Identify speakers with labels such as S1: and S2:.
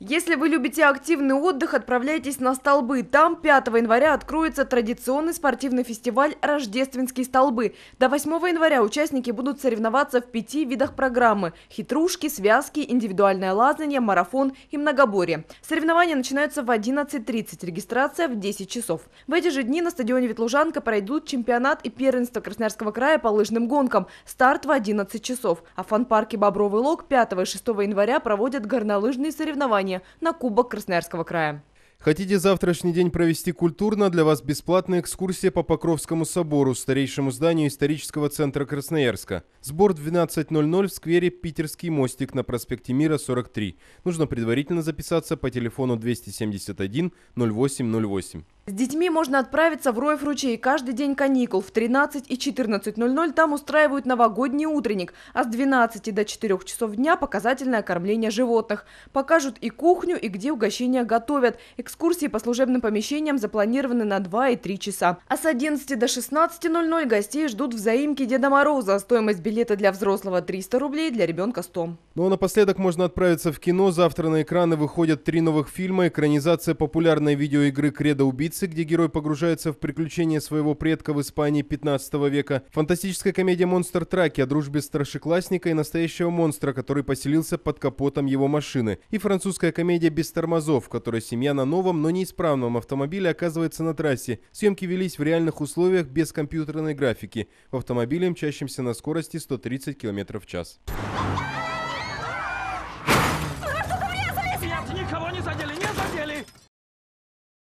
S1: Если вы любите активный отдых, отправляйтесь на столбы. Там 5 января откроется традиционный спортивный фестиваль «Рождественские столбы». До 8 января участники будут соревноваться в пяти видах программы – хитрушки, связки, индивидуальное лазание, марафон и многоборье. Соревнования начинаются в 11.30, регистрация в 10 часов. В эти же дни на стадионе «Ветлужанка» пройдут чемпионат и первенство Красноярского края по лыжным гонкам. Старт в 11 часов. А в фан-парке «Бобровый лог» 5 и 6 января проводят горнолыжные соревнования соревнования на Кубок Красноярского края.
S2: Хотите завтрашний день провести культурно? Для вас бесплатная экскурсия по Покровскому собору, старейшему зданию исторического центра Красноярска. Сбор 12.00 в сквере Питерский мостик на проспекте Мира, 43. Нужно предварительно записаться по телефону 271 0808.
S1: С детьми можно отправиться в Роев ручей каждый день каникул. В 13 и 14.00 там устраивают новогодний утренник, а с 12 до 4 часов дня показательное кормление животных. Покажут и кухню, и где угощения готовят. Экскурсии по служебным помещениям запланированы на 2 и 3 часа. А с 11 до 16.00 гостей ждут взаимки Деда Мороза. Стоимость билета для взрослого 300 рублей, для ребенка 100.
S2: Ну а напоследок можно отправиться в кино. Завтра на экраны выходят три новых фильма. Экранизация популярной видеоигры «Кредо убийц» «Матрицы», где герой погружается в приключения своего предка в Испании 15 века, фантастическая комедия «Монстр Траки» о дружбе старшеклассника и настоящего монстра, который поселился под капотом его машины, и французская комедия «Без тормозов», в которой семья на новом, но неисправном автомобиле оказывается на трассе. Съемки велись в реальных условиях без компьютерной графики, в автомобиле, мчащемся на скорости 130 км в час. никого не задели, нет!